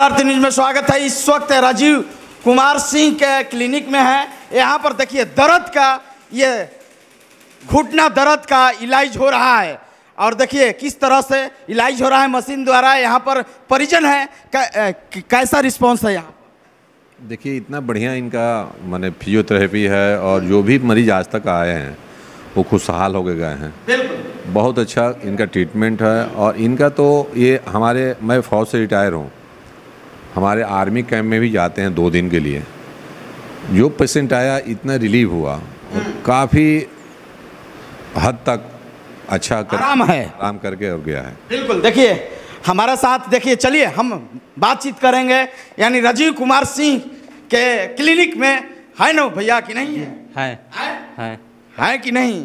आरती news में स्वागत है इस वक्त राजीव कुमार सिंह के क्लिनिक में है यहाँ पर देखिए दर्द का ये घुटना दर्द का इलाज हो रहा है और देखिए किस तरह से इलाज हो रहा है मशीन द्वारा यहाँ पर परिजन है कैसा रिस्पॉन्स है यहाँ देखिए इतना बढ़िया इनका मैंने फिजियोथेरेपी है और जो भी मरीज आज तक आए हैं वो खुशहाल होके गए हैं बहुत अच्छा इनका ट्रीटमेंट है और इनका तो ये हमारे मैं फौज से रिटायर हूँ हमारे आर्मी कैंप में भी जाते हैं दो दिन के लिए जो पेशेंट आया इतना रिलीव हुआ हम्म। काफ़ी हद तक अच्छा कर आराम है आराम करके और गया है बिल्कुल देखिए हमारे साथ देखिए चलिए हम बातचीत करेंगे यानी राजीव कुमार सिंह के क्लिनिक में है ना भैया कि नहीं है है है, है, कि नहीं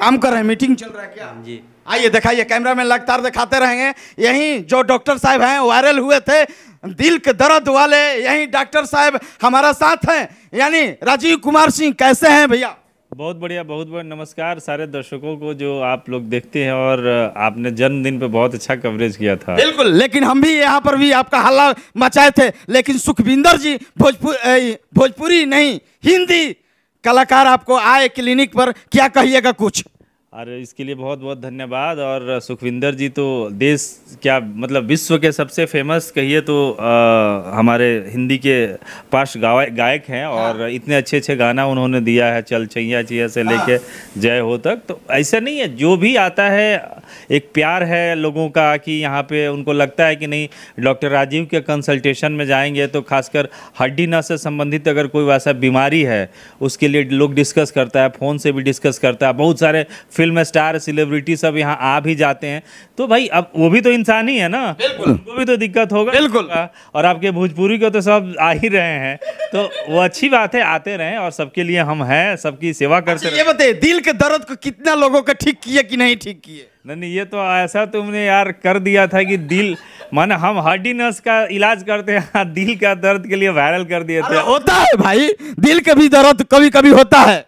काम कर रहे हैं मीटिंग चल रहा है क्या जी आइए देखाइए कैमरा में लगातार दिखाते रहेंगे यहीं जो डॉक्टर साहब हैं वायरल हुए थे दिल के दर्द वाले यही डॉक्टर साहब हमारा साथ हैं यानी राजीव कुमार सिंह कैसे हैं भैया बहुत बढ़िया बहुत बढ़िया नमस्कार सारे दर्शकों को जो आप लोग देखते हैं और आपने जन्मदिन पे बहुत अच्छा कवरेज किया था बिल्कुल लेकिन हम भी यहाँ पर भी आपका हल्ला मचाए थे लेकिन सुखविंदर जी भोजपुर भोजपुरी नहीं हिंदी कलाकार आपको आए क्लिनिक पर क्या कहिएगा कुछ और इसके लिए बहुत बहुत धन्यवाद और सुखविंदर जी तो देश क्या मतलब विश्व के सबसे फेमस कहिए तो आ, हमारे हिंदी के पास गायक हैं और हाँ। इतने अच्छे अच्छे गाना उन्होंने दिया है चल चैया चैया से हाँ। लेके जय हो तक तो ऐसा नहीं है जो भी आता है एक प्यार है लोगों का कि यहाँ पे उनको लगता है कि नहीं डॉक्टर राजीव के कंसल्टेशन में जाएंगे तो खासकर हड्डी नस से संबंधित अगर कोई वैसा बीमारी है उसके लिए लोग डिस्कस करता है फ़ोन से भी डिस्कस करता है बहुत सारे फिल्म स्टार सेलिब्रिटी सब यहाँ आ भी जाते हैं तो भाई अब वो भी तो इंसान ही है ना उनको भी तो दिक्कत होगा बिल्कुल और आपके भोजपुरी को तो सब आ ही रहे हैं तो वो अच्छी बात है आते रहें और सबके लिए हम हैं सबकी सेवा अच्छा, करते अच्छा, ये बताइए दिल के दर्द को कितना लोगों का ठीक किया कि नहीं ठीक किए नहीं ये तो ऐसा तुमने यार कर दिया था कि दिल माने हम हड्डी नस का इलाज करते हैं हाँ, दिल का दर्द के लिए वायरल कर दिए थे होता है भाई दिल के भी दर्द कभी कभी होता है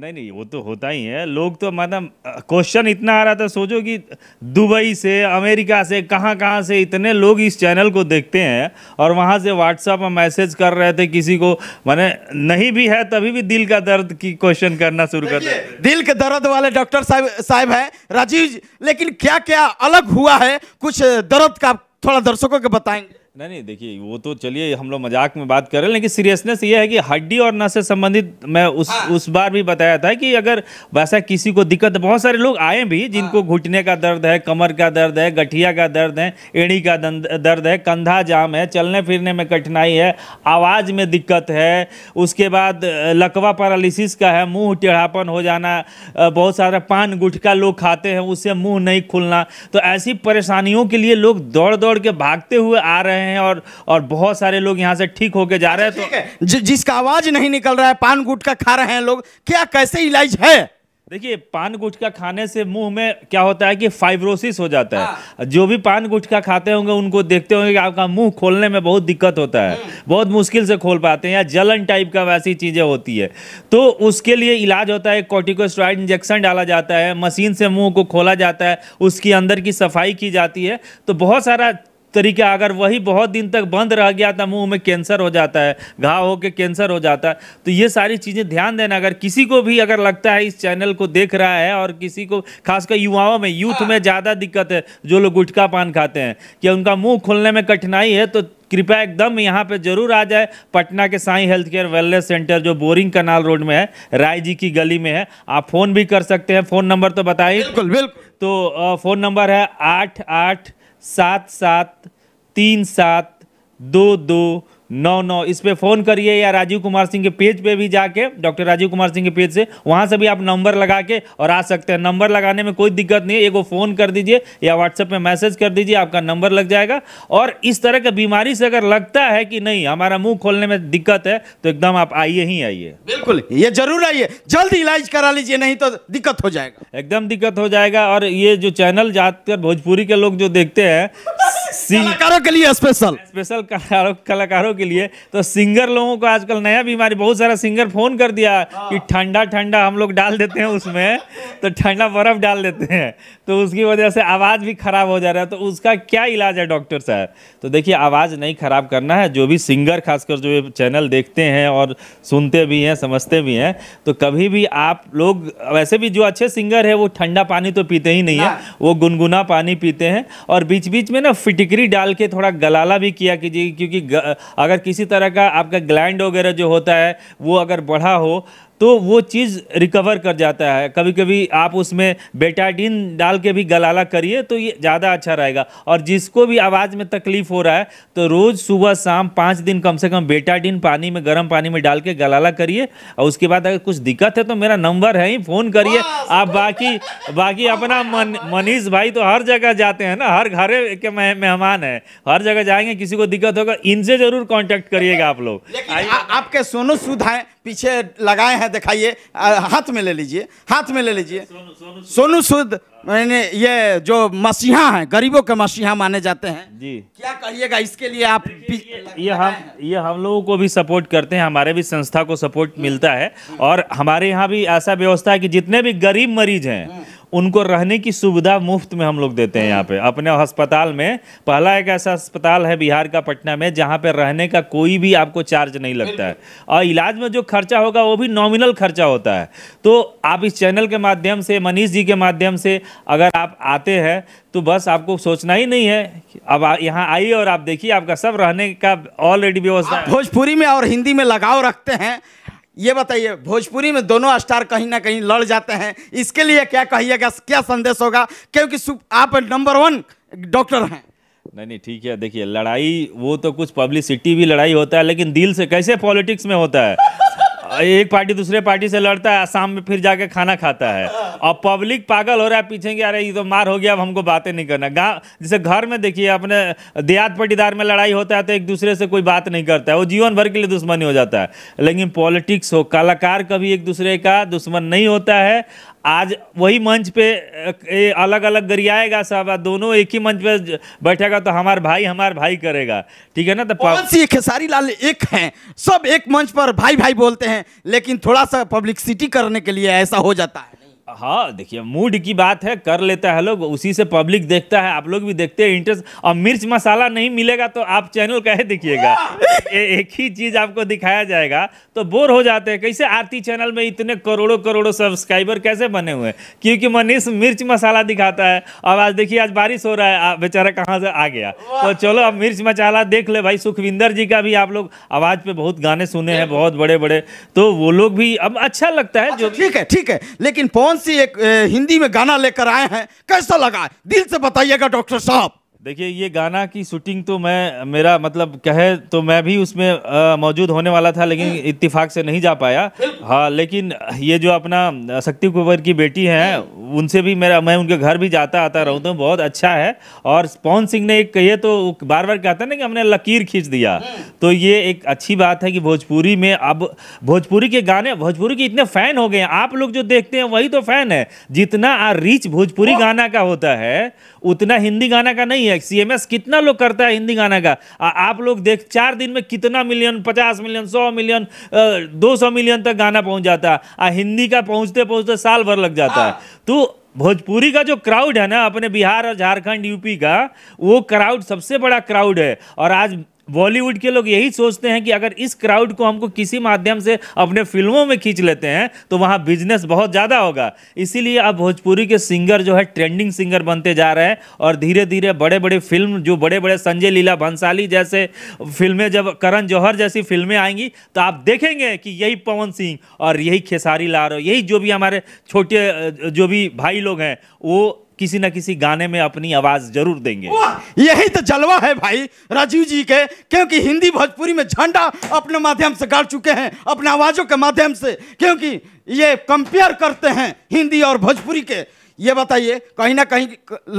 नहीं नहीं वो तो होता ही है लोग तो मतलब क्वेश्चन इतना आ रहा था सोचो कि दुबई से अमेरिका से कहाँ कहाँ से इतने लोग इस चैनल को देखते हैं और वहाँ से व्हाट्सअप में मैसेज कर रहे थे किसी को मैंने नहीं भी है तभी भी दिल का दर्द की क्वेश्चन करना शुरू कर दिया दिल के दर्द वाले डॉक्टर साहब साहब है राजीव लेकिन क्या क्या अलग हुआ है कुछ दर्द का थोड़ा दर्शकों के बताएंगे नहीं नहीं देखिए वो तो चलिए हम लोग मजाक में बात कर रहे हैं लेकिन सीरियसनेस ये है कि हड्डी और नस से संबंधित मैं उस हाँ। उस बार भी बताया था कि अगर वैसा किसी को दिक्कत बहुत सारे लोग आए भी जिनको हाँ। घुटने का दर्द है कमर का दर्द है गठिया का दर्द है एड़ी का दर्द है कंधा जाम है चलने फिरने में कठिनाई है आवाज़ में दिक्कत है उसके बाद लकवा पैरालिसिस का है मुँह टेढ़ापन हो जाना बहुत सारा पान गुटखा लोग खाते हैं उससे मुँह नहीं खुलना तो ऐसी परेशानियों के लिए लोग दौड़ दौड़ के भागते हुए आ रहे हैं रहे हैं और और बहुत सारे लोग यहाँ से ठीक होके जा रहे हैं तो है। ज, जिसका आवाज नहीं निकल रहा है पान गुट का खा रहे हैं लोग क्या कैसे इलाज है देखिए पान गुटका खाने से मुंह में क्या होता है कि फाइब्रोसिस हो जाता है हाँ। जो भी पान गुटका खाते होंगे उनको देखते होंगे कि आपका मुंह खोलने में बहुत दिक्कत होता है हम्म। बहुत मुश्किल से खोल पाते हैं या जलन टाइप का वैसी चीज़ें होती है तो उसके लिए इलाज होता है कॉर्टिकोस्ट्रॉइड इंजेक्शन डाला जाता है मशीन से मुँह को खोला जाता है उसकी अंदर की सफाई की जाती है तो बहुत सारा तरीका अगर वही बहुत दिन तक बंद रह गया तो मुंह में कैंसर हो जाता है घाव के कैंसर हो जाता है तो ये सारी चीज़ें ध्यान देना अगर किसी को भी अगर लगता है इस चैनल को देख रहा है और किसी को खासकर युवाओं में यूथ में ज़्यादा दिक्कत है जो लोग गुटखा पान खाते हैं कि उनका मुँह खोलने में कठिनाई है तो कृपया एकदम यहाँ पे जरूर आ जाए पटना के Sai health care wellness centre जो बोरिंग कनाल रोड में है राय जी की गली में है आप फ़ोन भी कर सकते हैं फ़ोन नंबर तो बताइए बिल्कुल बिल्कुल तो फ़ोन नंबर है आठ आठ सात सात तीन सात दो दो नौ नौ इस पर फ़ोन करिए या राजीव कुमार सिंह के पेज पे भी जाके डॉक्टर राजीव कुमार सिंह के पेज से वहाँ से भी आप नंबर लगा के और आ सकते हैं नंबर लगाने में कोई दिक्कत नहीं है वो फ़ोन कर दीजिए या व्हाट्सएप में मैसेज कर दीजिए आपका नंबर लग जाएगा और इस तरह की बीमारी से अगर लगता है कि नहीं हमारा मुँह खोलने में दिक्कत है तो एकदम आप आइए ही आइए बिल्कुल ये जरूर आइए जल्द इलाज करा लीजिए नहीं तो दिक्कत हो जाएगा एकदम दिक्कत हो जाएगा और ये जो चैनल जाकर भोजपुरी के लोग जो देखते हैं कलाकारों के लिए स्पेशल स्पेशल कलाकारों कलाकारों के लिए तो सिंगर लोगों को आजकल नया बीमारी बहुत सारा सिंगर फोन कर दिया हाँ। कि ठंडा ठंडा हम लोग डाल देते हैं उसमें तो ठंडा बर्फ डाल देते हैं तो उसकी वजह से आवाज़ भी खराब हो जा रहा है तो उसका क्या इलाज है डॉक्टर साहब तो देखिए आवाज़ नहीं खराब करना है जो भी सिंगर खासकर जो चैनल देखते हैं और सुनते भी हैं समझते भी हैं तो कभी भी आप लोग वैसे भी जो अच्छे सिंगर है वो ठंडा पानी तो पीते ही नहीं है वो गुनगुना पानी पीते हैं और बीच बीच में ना फिटिंग टिकरी डाल के थोड़ा गलाला भी किया कीजिए क्योंकि अगर किसी तरह का आपका ग्लैंड वगैरह जो होता है वो अगर बढ़ा हो तो वो चीज़ रिकवर कर जाता है कभी कभी आप उसमें बेटाडीन डाल के भी गलाला करिए तो ये ज़्यादा अच्छा रहेगा और जिसको भी आवाज़ में तकलीफ़ हो रहा है तो रोज़ सुबह शाम पाँच दिन कम से कम बेटाडीन पानी में गर्म पानी में डाल के गलाला करिए और उसके बाद अगर कुछ दिक्कत है तो मेरा नंबर है ही फ़ोन करिए आप बाकी बाकी अपना मन मनीष भाई तो हर जगह जाते हैं ना हर घर के मेहमान है हर जगह जाएंगे किसी को दिक्कत होगा इनसे ज़रूर कॉन्टैक्ट करिएगा आप लोग आपके सोनू सूद है पीछे लगाए हैं दिखाइए हाथ में ले लीजिए हाथ में ले लीजिए सोनू सूद मैंने ये जो मसीहा हैं गरीबों के मसीहा माने जाते हैं जी क्या कहिएगा इसके लिए आप ये हम ये हम लोगों को भी सपोर्ट करते हैं हमारे भी संस्था को सपोर्ट मिलता है और हमारे यहाँ भी ऐसा व्यवस्था है कि जितने भी गरीब मरीज हैं उनको रहने की सुविधा मुफ्त में हम लोग देते हैं यहाँ पे अपने अस्पताल में पहला एक ऐसा अस्पताल है बिहार का पटना में जहाँ पे रहने का कोई भी आपको चार्ज नहीं लगता है और इलाज में जो खर्चा होगा वो भी नॉमिनल खर्चा होता है तो आप इस चैनल के माध्यम से मनीष जी के माध्यम से अगर आप आते हैं तो बस आपको सोचना ही नहीं है अब यहाँ आइए और आप देखिए आपका सब रहने का ऑलरेडी व्यवस्था हाँ। भोजपुरी में और हिंदी में लगाव रखते हैं ये बताइए भोजपुरी में दोनों स्टार कहीं ना कहीं लड़ जाते हैं इसके लिए क्या कहिएगा क्या संदेश होगा क्योंकि आप नंबर वन डॉक्टर हैं नहीं नहीं ठीक है देखिए लड़ाई वो तो कुछ पब्लिसिटी भी लड़ाई होता है लेकिन दिल से कैसे पॉलिटिक्स में होता है एक पार्टी दूसरे पार्टी से लड़ता है शाम में फिर जाके खाना खाता है और पब्लिक पागल हो रहा है पीछे की अरे ये तो मार हो गया अब हमको बातें नहीं करना गाँव जैसे घर में देखिए अपने देहात पटीदार में लड़ाई होता है तो एक दूसरे से कोई बात नहीं करता है वो जीवन भर के लिए दुश्मनी हो जाता है लेकिन पॉलिटिक्स हो कलाकार कभी एक दूसरे का दुश्मन नहीं होता है आज वही मंच पे अलग अलग गरियाएगा सब दोनों एक ही मंच पे बैठेगा तो हमार भाई हमार भाई करेगा ठीक है ना तो कौन सी खेसारी लाल एक हैं सब एक मंच पर भाई भाई बोलते हैं लेकिन थोड़ा सा सिटी करने के लिए ऐसा हो जाता है हाँ देखिए मूड की बात है कर लेता है लोग उसी से पब्लिक देखता है आप लोग भी देखते हैं इंटरेस्ट और मिर्च मसाला नहीं मिलेगा तो आप चैनल कहे देखिएगा एक ही चीज़ आपको दिखाया जाएगा तो बोर हो जाते हैं कैसे आरती चैनल में इतने करोड़ों करोड़ों सब्सक्राइबर कैसे बने हुए हैं क्योंकि मनीष मिर्च मसाला दिखाता है अब आज देखिए आज बारिश हो रहा है बेचारा कहाँ से आ गया तो चलो अब मिर्च मसाला देख ले भाई सुखविंदर जी का भी आप लोग आवाज़ पे बहुत गाने सुने हैं बहुत बड़े बड़े तो वो लोग भी अब अच्छा लगता है अच्छा, जो ठीक है ठीक है लेकिन पौन कौन सी एक ए, हिंदी में गाना लेकर आए हैं कैसा लगा दिल से बताइएगा डॉक्टर साहब देखिए ये गाना की शूटिंग तो मैं मेरा मतलब कहे तो मैं भी उसमें मौजूद होने वाला था लेकिन हम्म। इत्तेफाक से नहीं जा पाया हाँ लेकिन ये जो अपना शक्ति कुंवर की बेटी हैं उनसे भी मेरा मैं उनके घर भी जाता आता रहूँ हूँ तो बहुत अच्छा है और पवन सिंह ने एक कहिए तो बार बार कहता है ना कि हमने लकीर खींच दिया हम्म। तो ये एक अच्छी बात है कि भोजपुरी में अब भोजपुरी के गाने भोजपुरी के इतने फ़ैन हो गए हैं आप लोग जो देखते हैं वही तो फ़ैन है जितना रीच भोजपुरी गाना का होता है उतना हिंदी गाना का नहीं है सी कितना लोग करता है हिंदी गाना का आप लोग देख चार दिन में कितना मिलियन पचास मिलियन सौ मिलियन दो सौ मिलियन तक गाना पहुँच जाता है हिंदी का पहुँचते पहुँचते साल भर लग जाता है हाँ। तो भोजपुरी का जो क्राउड है ना अपने बिहार और झारखंड यूपी का वो क्राउड सबसे बड़ा क्राउड है और आज बॉलीवुड के लोग यही सोचते हैं कि अगर इस क्राउड को हमको किसी माध्यम से अपने फिल्मों में खींच लेते हैं तो वहाँ बिजनेस बहुत ज़्यादा होगा इसीलिए अब भोजपुरी के सिंगर जो है ट्रेंडिंग सिंगर बनते जा रहे हैं और धीरे धीरे बड़े बड़े फिल्म जो बड़े बड़े संजय लीला भंसाली जैसे फिल्में जब करण जौहर जैसी फिल्में आएंगी तो आप देखेंगे कि यही पवन सिंह और यही खेसारी लाल और यही जो भी हमारे छोटे जो भी भाई लोग हैं वो किसी ना किसी गाने में अपनी आवाज जरूर देंगे यही तो जलवा है भाई राजीव जी के क्योंकि हिंदी भोजपुरी में झंडा अपने माध्यम से गाड़ चुके हैं अपने आवाजों के माध्यम से क्योंकि ये कंपेयर करते हैं हिंदी और भोजपुरी के ये बताइए कहीं ना कहीं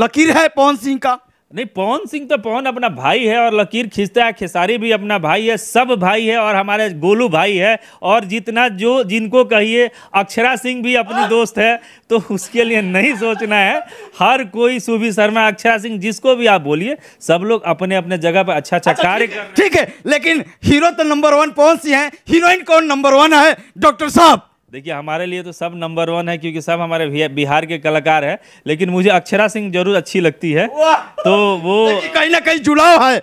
लकीर है पवन सिंह का नहीं पवन सिंह तो पवन अपना भाई है और लकीर खिस्ता खेसारी भी अपना भाई है सब भाई है और हमारे गोलू भाई है और जितना जो जिनको कहिए अक्षरा सिंह भी अपनी हाँ। दोस्त है तो उसके लिए नहीं सोचना है हर कोई सुभी शर्मा अक्षरा सिंह जिसको भी आप बोलिए सब लोग अपने अपने जगह पर अच्छा अच्छा, अच्छा कार्य ठीक है लेकिन हीरो तो नंबर वन पवन सिंह है हीरोइन कौन नंबर वन है डॉक्टर साहब देखिए हमारे लिए तो सब नंबर वन है क्योंकि सब हमारे बिहार के कलाकार हैं लेकिन मुझे अक्षरा सिंह जरूर अच्छी लगती है तो वो कहीं ना कहीं जुड़ाव है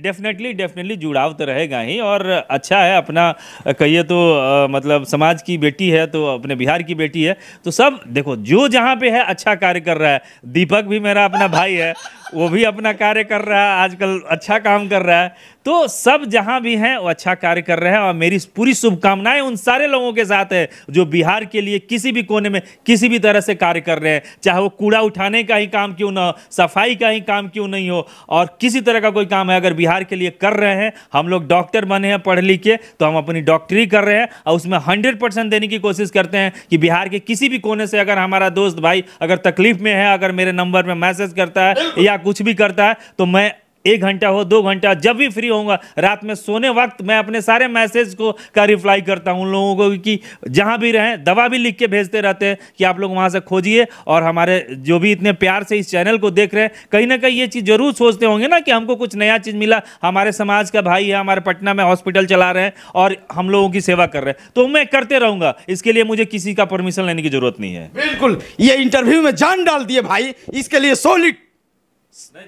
डेफिनेटली डेफिनेटली जुड़ाव तो रहेगा ही और अच्छा है अपना कहिए तो आ, मतलब समाज की बेटी है तो अपने बिहार की बेटी है तो सब देखो जो जहाँ पे है अच्छा कार्य कर रहा है दीपक भी मेरा अपना भाई है वो भी अपना कार्य कर रहा है आजकल अच्छा काम कर रहा है तो सब जहाँ भी हैं वो अच्छा कार्य कर रहे हैं और मेरी पूरी शुभकामनाएं उन सारे लोगों के साथ है जो बिहार के लिए किसी भी कोने में किसी भी तरह से कार्य कर रहे हैं चाहे वो कूड़ा उठाने का ही काम क्यों ना हो सफाई का ही काम क्यों नहीं हो और किसी तरह का कोई काम है अगर बिहार के लिए कर रहे हैं हम लोग डॉक्टर बने हैं पढ़ लिख के तो हम अपनी डॉक्टरी कर रहे हैं और उसमें हंड्रेड देने की कोशिश करते हैं कि बिहार के किसी भी कोने से अगर हमारा दोस्त भाई अगर तकलीफ में है अगर मेरे नंबर में मैसेज करता है या कुछ भी करता है तो मैं एक घंटा हो दो घंटा जब भी फ्री होऊंगा रात में सोने वक्त मैं अपने सारे मैसेज को का रिप्लाई करता हूं उन लोगों को कि जहां भी रहें दवा भी लिख के भेजते रहते हैं कि आप लोग वहां से खोजिए और हमारे जो भी इतने प्यार से इस चैनल को देख रहे हैं कहीं ना कहीं ये चीज़ ज़रूर सोचते होंगे ना कि हमको कुछ नया चीज़ मिला हमारे समाज का भाई है हमारे पटना में हॉस्पिटल चला रहे हैं और हम लोगों की सेवा कर रहे हैं तो मैं करते रहूँगा इसके लिए मुझे किसी का परमिशन लेने की ज़रूरत नहीं है बिल्कुल ये इंटरव्यू में जान डाल दिए भाई इसके लिए सोलिट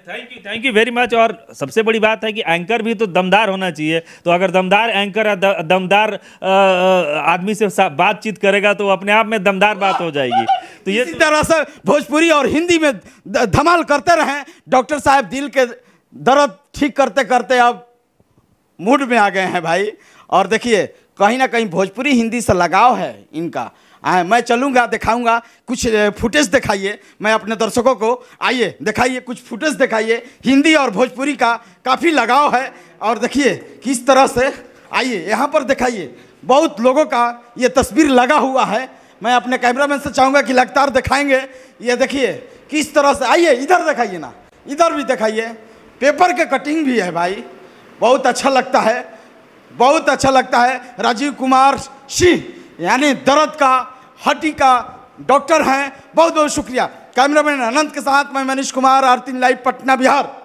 thank you thank you very much और सबसे बड़ी बात है कि एंकर भी तो दमदार होना चाहिए तो अगर दमदार एंकर दमदार आदमी से बातचीत करेगा तो अपने आप में दमदार बात हो जाएगी तो ये से भोजपुरी और हिंदी में धमाल करते रहें डॉक्टर साहब दिल के दर्द ठीक करते करते अब मूड में आ गए हैं भाई और देखिए कहीं ना कहीं भोजपुरी हिंदी से लगाव है इनका आ, मैं चलूँगा दिखाऊँगा कुछ फुटेज दिखाइए मैं अपने दर्शकों को आइए दिखाइए कुछ फुटेज दिखाइए हिंदी और भोजपुरी का काफ़ी लगाव है और देखिए किस तरह से आइए यहाँ पर दिखाइए बहुत लोगों का ये तस्वीर लगा हुआ है मैं अपने कैमरामैन से चाहूँगा कि लगातार दिखाएंगे ये देखिए किस तरह से आइए इधर दिखाइए ना इधर भी दिखाइए पेपर के कटिंग भी है भाई बहुत अच्छा लगता है बहुत अच्छा लगता है राजीव कुमार सिंह यानी दर्द का हड्डी का डॉक्टर हैं बहुत बहुत शुक्रिया कैमरामैन अनंत के साथ मैं मनीष कुमार आरती लाइव पटना बिहार